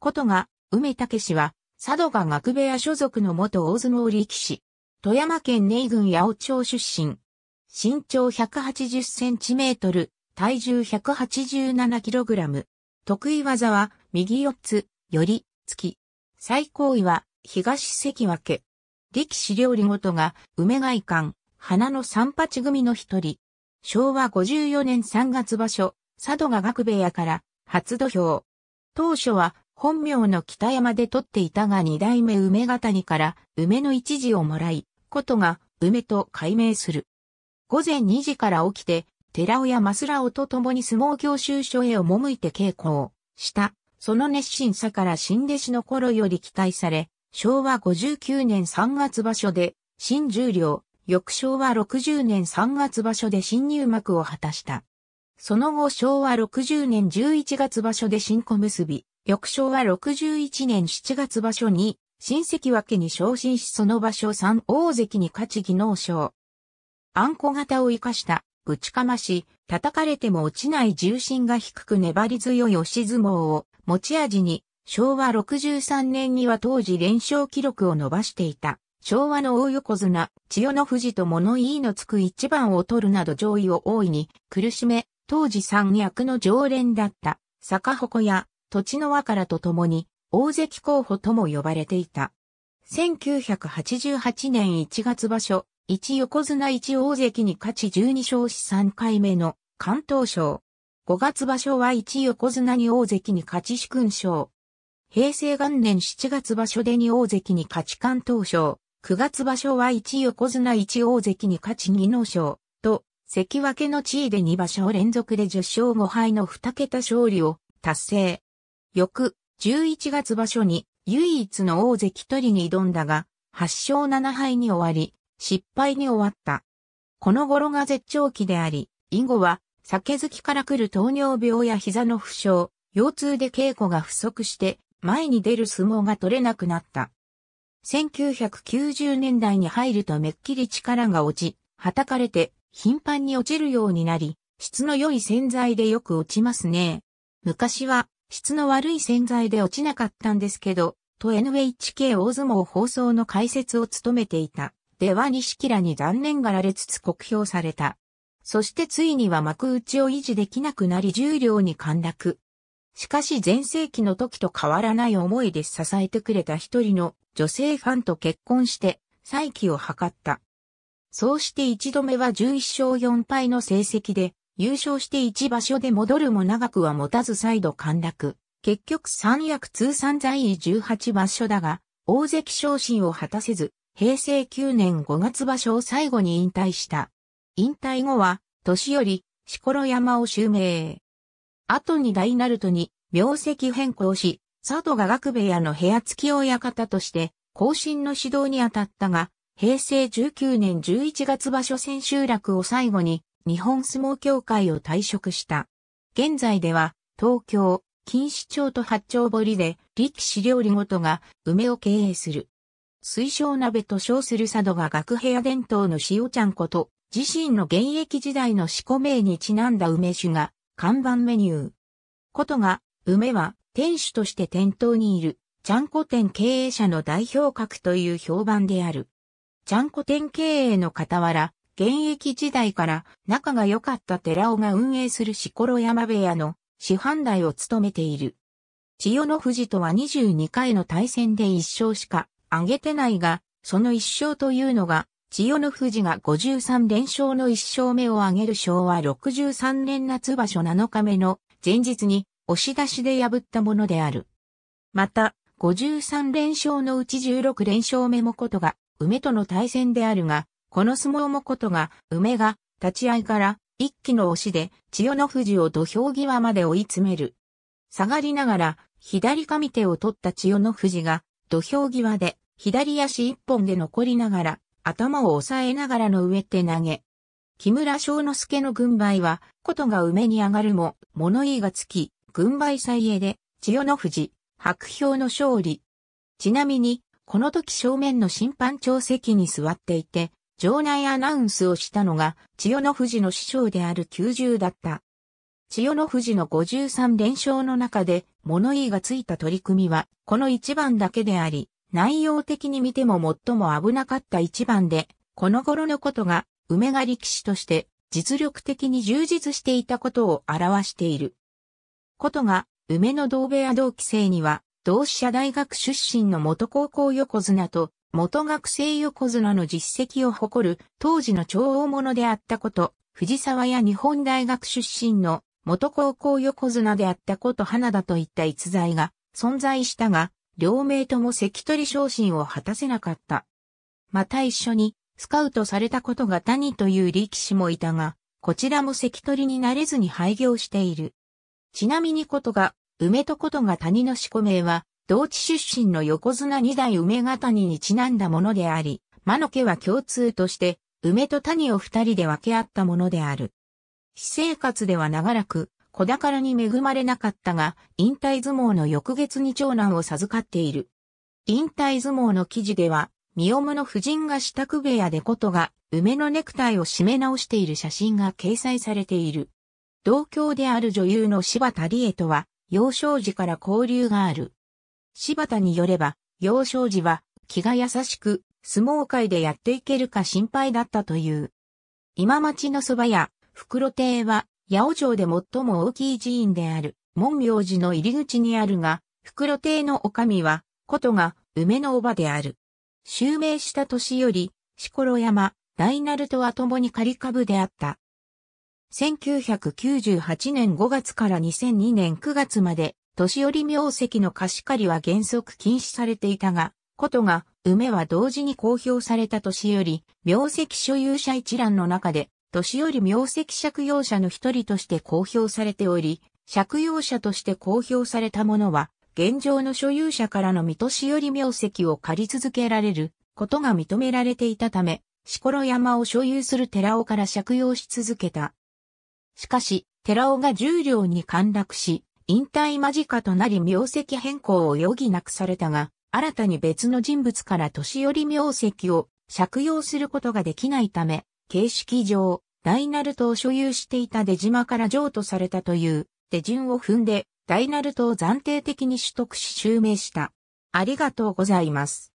ことが、梅武氏は、佐渡が学部屋所属の元大相撲力士。富山県根井郡八尾町出身。身長180センチメートル、体重187キログラム。得意技は、右四つ、より、突き。最高位は、東関脇。力士料理ごとが、梅外館、花の三八組の一人。昭和54年3月場所、佐渡が学部屋から、初土俵。当初は、本名の北山で取っていたが二代目梅ヶ谷から梅の一字をもらい、ことが梅と改名する。午前2時から起きて、寺尾やマスラオと共に相撲教習所へ赴いて稽古をした。その熱心さから新弟子の頃より期待され、昭和59年3月場所で新十両、翌昭和60年3月場所で新入幕を果たした。その後昭和60年11月場所で新小結、び、翌昭は61年7月場所に、新関脇に昇進しその場所3大関に勝ち技能賞。あんこ型を生かした、ぶちかまし、叩かれても落ちない重心が低く粘り強い押し相撲を持ち味に、昭和63年には当時連勝記録を伸ばしていた。昭和の大横綱、千代の富士と物言いのつく一番を取るなど上位を大いに苦しめ、当時三役の常連だった、坂鉾や土地の和からとともに、大関候補とも呼ばれていた。1988年1月場所、1横綱1大関に勝ち12勝し3回目の関東賞。5月場所は1横綱に大関に勝ち主勲賞。平成元年7月場所で2大関に勝ち関東賞。9月場所は1横綱1大関に勝ち技能賞と、関脇の地位で2場所連続で10勝5敗の2桁勝利を達成。翌11月場所に唯一の大関取りに挑んだが、8勝7敗に終わり、失敗に終わった。この頃が絶頂期であり、以後は酒好きから来る糖尿病や膝の負傷、腰痛で稽古が不足して前に出る相撲が取れなくなった。1990年代に入るとめっきり力が落ち、叩かれて頻繁に落ちるようになり、質の良い洗剤でよく落ちますね。昔は質の悪い洗剤で落ちなかったんですけど、と NHK 大相撲放送の解説を務めていた。では木らに残念がられつつ酷評された。そしてついには幕内を維持できなくなり重量に陥落。しかし前世紀の時と変わらない思いで支えてくれた一人の女性ファンと結婚して再起を図った。そうして一度目は11勝4敗の成績で優勝して一場所で戻るも長くは持たず再度陥落。結局三役通算在位18場所だが、大関昇進を果たせず、平成9年5月場所を最後に引退した。引退後は、年寄り、しころ山を襲名。後に大ナルトに、名跡変更し、佐渡が学部屋の部屋付き親方として、後進の指導に当たったが、平成19年11月場所千秋楽を最後に、日本相撲協会を退職した。現在では、東京、錦糸町と八丁堀で、力士料理ごとが梅を経営する。水晶鍋と称する佐渡が学部屋伝統の塩ちゃんこと、自身の現役時代の四股名にちなんだ梅酒が看板メニュー。ことが、梅は店主として店頭にいる、ちゃんこ店経営者の代表格という評判である。ちゃんこ店経営の傍ら、現役時代から仲が良かった寺尾が運営する四頃山部屋の師範代を務めている。千代の富士とは22回の対戦で1勝しか挙げてないが、その1勝というのが、千代の富士が53連勝の1勝目を挙げる昭和63年夏場所7日目の前日に押し出しで破ったものである。また、53連勝のうち16連勝目もことが梅との対戦であるが、この相撲もことが、梅が、立ち合いから、一気の押しで、千代の富士を土俵際まで追い詰める。下がりながら、左上手を取った千代の富士が、土俵際で、左足一本で残りながら、頭を押さえながらの上手投げ。木村昌之助の軍配は、ことが梅に上がるも、物言いがつき、軍配再栄で、千代の富士、白氷の勝利。ちなみに、この時正面の審判長席に座っていて、場内アナウンスをしたのが、千代の富士の師匠である90だった。千代の富士の53連勝の中で、物言いがついた取り組みは、この一番だけであり、内容的に見ても最も危なかった一番で、この頃のことが、梅が力士として、実力的に充実していたことを表している。ことが、梅の同部屋同期生には、同志社大学出身の元高校横綱と、元学生横綱の実績を誇る当時の超大物であったこと、藤沢や日本大学出身の元高校横綱であったこと花田といった逸材が存在したが、両名とも関取昇進を果たせなかった。また一緒にスカウトされたことが谷という力士もいたが、こちらも関取になれずに廃業している。ちなみにことが、梅とことが谷の四股名は、同地出身の横綱二代梅ヶ谷にちなんだものであり、魔の家は共通として、梅と谷を二人で分け合ったものである。私生活では長らく、子宝に恵まれなかったが、引退相撲の翌月に長男を授かっている。引退相撲の記事では、三重の夫人が支度部屋でことが、梅のネクタイを締め直している写真が掲載されている。同郷である女優の柴田理恵とは、幼少時から交流がある。柴田によれば、幼少時は気が優しく、相撲界でやっていけるか心配だったという。今町の蕎麦屋、袋亭は、八尾城で最も大きい寺院である、門明寺の入り口にあるが、袋亭の女将は、ことが梅のおばである。襲名した年より、四頃山、大鳴門は共に仮株であった。1998年5月から2002年9月まで年寄り名跡の貸し借りは原則禁止されていたが、ことが、梅は同時に公表された年寄り、名跡所有者一覧の中で、年寄り名跡借用者の一人として公表されており、借用者として公表されたものは、現状の所有者からの未年寄り名跡を借り続けられることが認められていたため、四頃山を所有する寺尾から借用し続けた。しかし、寺尾が重両に陥落し、引退間近となり名跡変更を余儀なくされたが、新たに別の人物から年寄り名跡を借用することができないため、形式上、大ナルトを所有していた出島から譲渡されたという手順を踏んで、大ナルトを暫定的に取得し襲名した。ありがとうございます。